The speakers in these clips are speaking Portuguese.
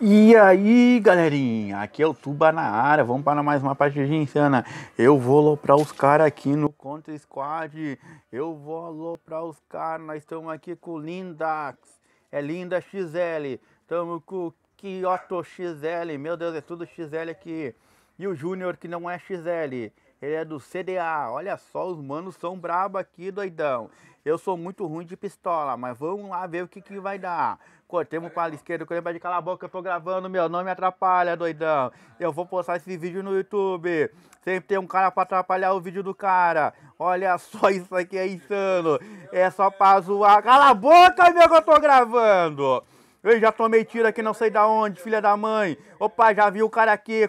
E aí galerinha, aqui é o Tuba na área, vamos para mais uma partida insana Eu vou aloprar os caras aqui no Contra Squad Eu vou aloprar os caras, nós estamos aqui com o Lindax É Linda XL, estamos com o Kyoto XL Meu Deus, é tudo XL aqui E o Júnior que não é XL ele é do CDA. Olha só, os manos são brabo aqui, doidão. Eu sou muito ruim de pistola, mas vamos lá ver o que, que vai dar. Cortemos para a esquerda, cortemos de cala a boca, eu tô gravando, meu, não me atrapalha, doidão. Eu vou postar esse vídeo no YouTube. Sempre tem um cara para atrapalhar o vídeo do cara. Olha só, isso aqui é insano. É só para zoar. Cala a boca, meu, que eu tô gravando. Eu já tomei tiro aqui, não sei da onde, filha da mãe. Opa, já vi o cara aqui,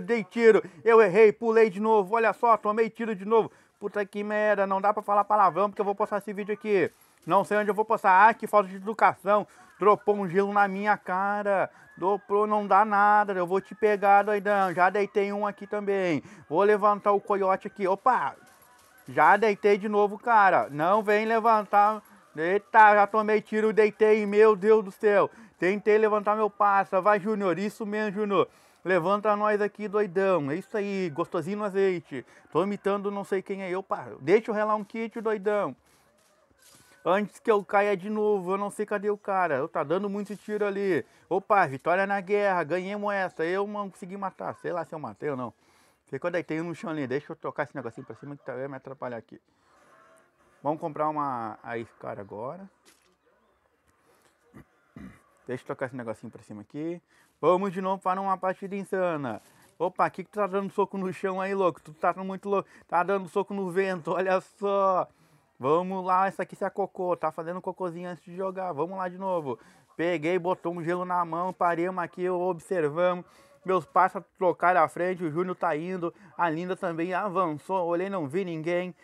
dei tiro. Eu errei, pulei de novo. Olha só, tomei tiro de novo. Puta que merda, não dá pra falar palavrão porque eu vou postar esse vídeo aqui. Não sei onde eu vou postar. Ah, que falta de educação. Dropou um gelo na minha cara. Dropou, não dá nada. Eu vou te pegar, doidão. Já deitei um aqui também. Vou levantar o coiote aqui. Opa! Já deitei de novo, cara. Não vem levantar Eita, já tomei tiro, deitei, meu Deus do céu. Tentei levantar meu passa. Vai, Júnior. Isso mesmo, Júnior. Levanta nós aqui, doidão. É isso aí, gostosinho no azeite. Tô imitando não sei quem é eu. Pá. Deixa eu relar um kit, doidão. Antes que eu caia de novo, eu não sei cadê o cara. Eu tá dando muito tiro ali. Opa, vitória na guerra, ganhemos essa. Eu não consegui matar. Sei lá se eu matei ou não. Ficou deitei no chão ali. Deixa eu tocar esse negocinho pra cima que tá vai me atrapalhar aqui. Vamos comprar uma Aircar agora. Deixa eu tocar esse negocinho pra cima aqui. Vamos de novo para uma partida insana. Opa, aqui que tu tá dando soco no chão aí, louco? Tu tá muito louco. Tá dando soco no vento, olha só. Vamos lá, essa aqui se acocou. É tá fazendo cocôzinho antes de jogar. Vamos lá de novo. Peguei, botou um gelo na mão, paremos aqui, observamos. Meus passos trocaram à frente, o Júnior tá indo. A Linda também avançou. Olhei, não vi ninguém.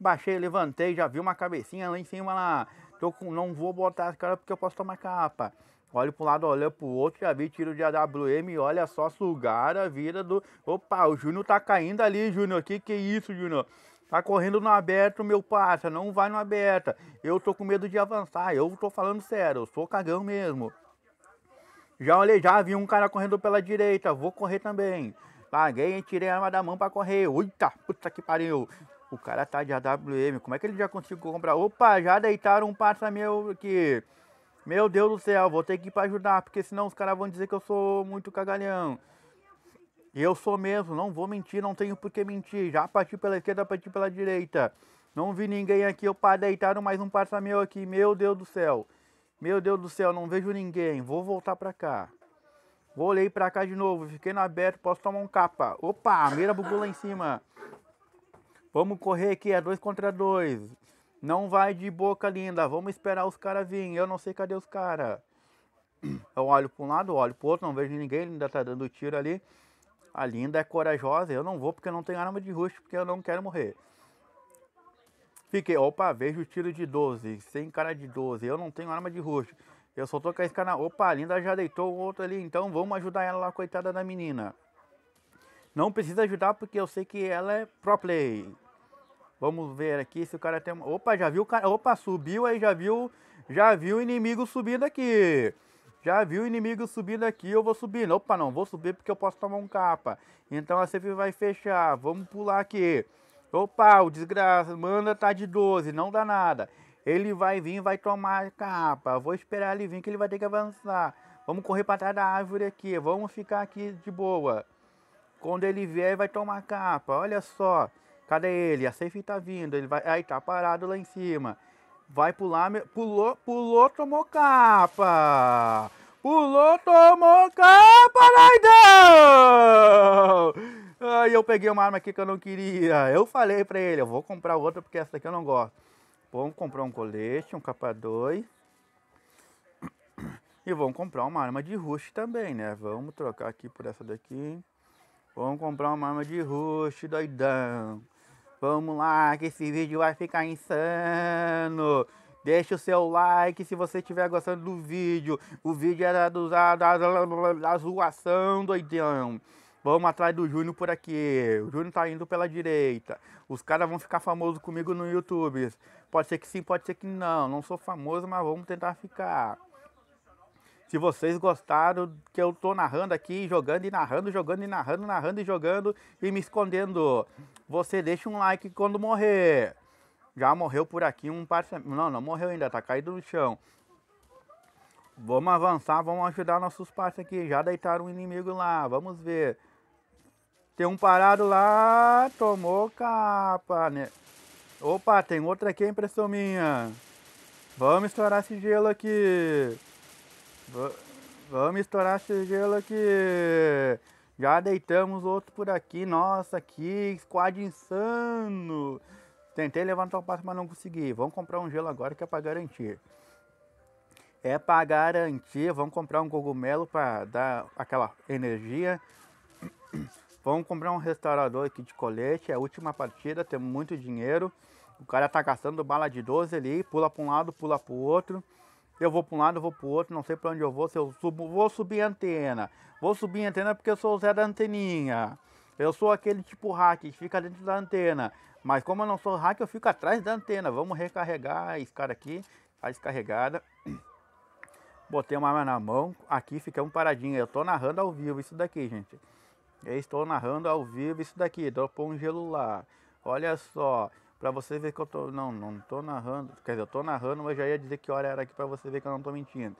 Baixei, levantei, já vi uma cabecinha lá em cima lá. Tô com, não vou botar as cara porque eu posso tomar capa. Olho para um lado, olho para o outro, já vi tiro de AWM, olha só, a vida do... Opa, o Júnior tá caindo ali, Júnior, que que é isso, Júnior? Tá correndo no aberto, meu parça, não vai no aberto. Eu tô com medo de avançar, eu tô falando sério, eu sou cagão mesmo. Já olhei, já vi um cara correndo pela direita, vou correr também. Larguei e tirei a arma da mão para correr. uita puta que pariu. O cara tá de AWM, como é que ele já conseguiu comprar? Opa, já deitaram um parça meu aqui. Meu Deus do céu, vou ter que ir pra ajudar, porque senão os caras vão dizer que eu sou muito cagalhão. E eu sou mesmo, não vou mentir, não tenho por que mentir. Já parti pela esquerda, parti pela direita. Não vi ninguém aqui, opa, deitaram mais um parça meu aqui. Meu Deus do céu. Meu Deus do céu, não vejo ninguém. Vou voltar pra cá. Vou Olhei pra cá de novo, fiquei no aberto, posso tomar um capa. Opa, a mira bugou lá em cima. Vamos correr aqui, é dois contra dois. Não vai de boca linda, vamos esperar os caras virem. Eu não sei cadê os caras. Eu olho para um lado, olho para outro, não vejo ninguém, ele ainda tá dando tiro ali. A Linda é corajosa, eu não vou porque não tenho arma de rush, porque eu não quero morrer. Fiquei, opa, vejo o tiro de 12, sem cara de 12, eu não tenho arma de rush. Eu só tô com a escana, opa, a Linda já deitou o outro ali, então vamos ajudar ela lá, coitada da menina. Não precisa ajudar porque eu sei que ela é pro play. Vamos ver aqui se o cara tem. Opa, já viu o cara. Opa, subiu aí, já viu. Já viu o inimigo subindo aqui. Já viu o inimigo subindo aqui, eu vou subir. Opa, não, vou subir porque eu posso tomar um capa. Então a safe vai fechar. Vamos pular aqui. Opa, o desgraça, manda tá de 12, não dá nada. Ele vai vir, vai tomar capa. Vou esperar ele vir que ele vai ter que avançar. Vamos correr para trás da árvore aqui. Vamos ficar aqui de boa. Quando ele vier, vai tomar capa. Olha só. Cadê ele? A safe tá vindo. Ele vai. Aí tá parado lá em cima. Vai pular. Pulou, pulou, tomou capa. Pulou, tomou capa, Raidão! Aí eu peguei uma arma aqui que eu não queria. Eu falei pra ele, eu vou comprar outra porque essa daqui eu não gosto. Vamos comprar um colete, um capa 2. E vamos comprar uma arma de rush também, né? Vamos trocar aqui por essa daqui. Vamos comprar uma arma de rush, doidão. Vamos lá, que esse vídeo vai ficar insano. Deixa o seu like se você estiver gostando do vídeo. O vídeo era do, da, da, da zoação, doidão. Vamos atrás do Júnior por aqui. O Júnior tá indo pela direita. Os caras vão ficar famosos comigo no YouTube. Pode ser que sim, pode ser que não. Não sou famoso, mas vamos tentar ficar. Se vocês gostaram que eu tô narrando aqui, jogando e narrando, jogando e narrando, narrando e jogando e me escondendo, você deixa um like quando morrer. Já morreu por aqui um parceiro. Não, não morreu ainda, tá caído no chão. Vamos avançar, vamos ajudar nossos parceiros aqui. Já deitaram um inimigo lá, vamos ver. Tem um parado lá, tomou capa, né? Opa, tem outra aqui, impressão minha. Vamos estourar esse gelo aqui vamos estourar esse gelo aqui. Já deitamos outro por aqui. Nossa, que squad insano. Tentei levantar o passo, mas não consegui. Vamos comprar um gelo agora que é para garantir. É para garantir. Vamos comprar um cogumelo para dar aquela energia. Vamos comprar um restaurador aqui de colete. É a última partida, temos muito dinheiro. O cara tá gastando bala de 12 ali, pula para um lado, pula para o outro eu vou para um lado, eu vou para o outro, não sei para onde eu vou, se eu subo, vou subir a antena. Vou subir a antena porque eu sou o Zé da anteninha. Eu sou aquele tipo hack que fica dentro da antena. Mas como eu não sou hack, eu fico atrás da antena. Vamos recarregar esse cara aqui, a descarregada. Botei uma arma na mão, aqui fica um paradinho. Eu estou narrando ao vivo isso daqui, gente. Eu estou narrando ao vivo isso daqui, dropou um gelo lá. Olha só, para você ver que eu tô. Não, não tô narrando. Quer dizer, eu tô narrando, mas já ia dizer que hora era aqui para você ver que eu não tô mentindo.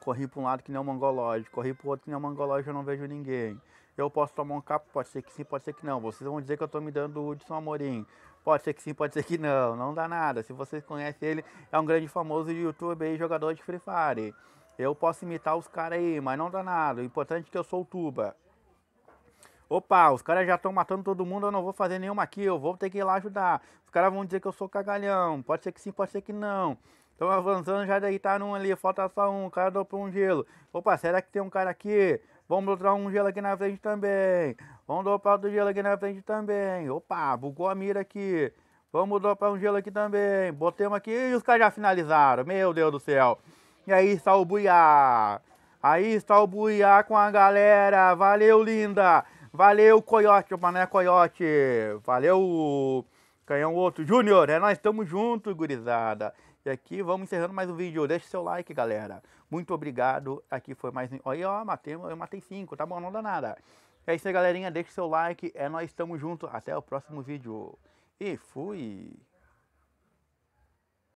Corri para um lado que nem o um mongolóide, corri para o outro que nem o um mongolóide, eu não vejo ninguém. Eu posso tomar um capo, pode ser que sim, pode ser que não. Vocês vão dizer que eu tô me dando o Hudson Amorim. Pode ser que sim, pode ser que não. Não dá nada. Se vocês conhecem ele, é um grande famoso youtuber e jogador de Free Fire. Eu posso imitar os caras aí, mas não dá nada. O importante é que eu sou o Tuba. Opa, os caras já estão matando todo mundo, eu não vou fazer nenhuma aqui, eu vou ter que ir lá ajudar. Os caras vão dizer que eu sou cagalhão, pode ser que sim, pode ser que não. Estão avançando, já deitaram tá um ali, falta só um, o cara dobrou um gelo. Opa, será que tem um cara aqui? Vamos botar um gelo aqui na frente também. Vamos dobrar outro gelo aqui na frente também. Opa, bugou a mira aqui. Vamos dobrar um gelo aqui também. Botemos aqui e os caras já finalizaram. Meu Deus do céu. E aí está o Buiá. Aí está o Buiá com a galera. Valeu, linda. Valeu, Coiote, o Mané Coiote. Valeu, Canhão Outro Júnior. É, nós estamos juntos, gurizada. E aqui vamos encerrando mais um vídeo. Deixa seu like, galera. Muito obrigado. Aqui foi mais um. Olha, ó, matei, eu matei cinco, tá bom? Não dá nada. É isso aí, galerinha. Deixa seu like. É, nós estamos juntos. Até o próximo vídeo. E fui.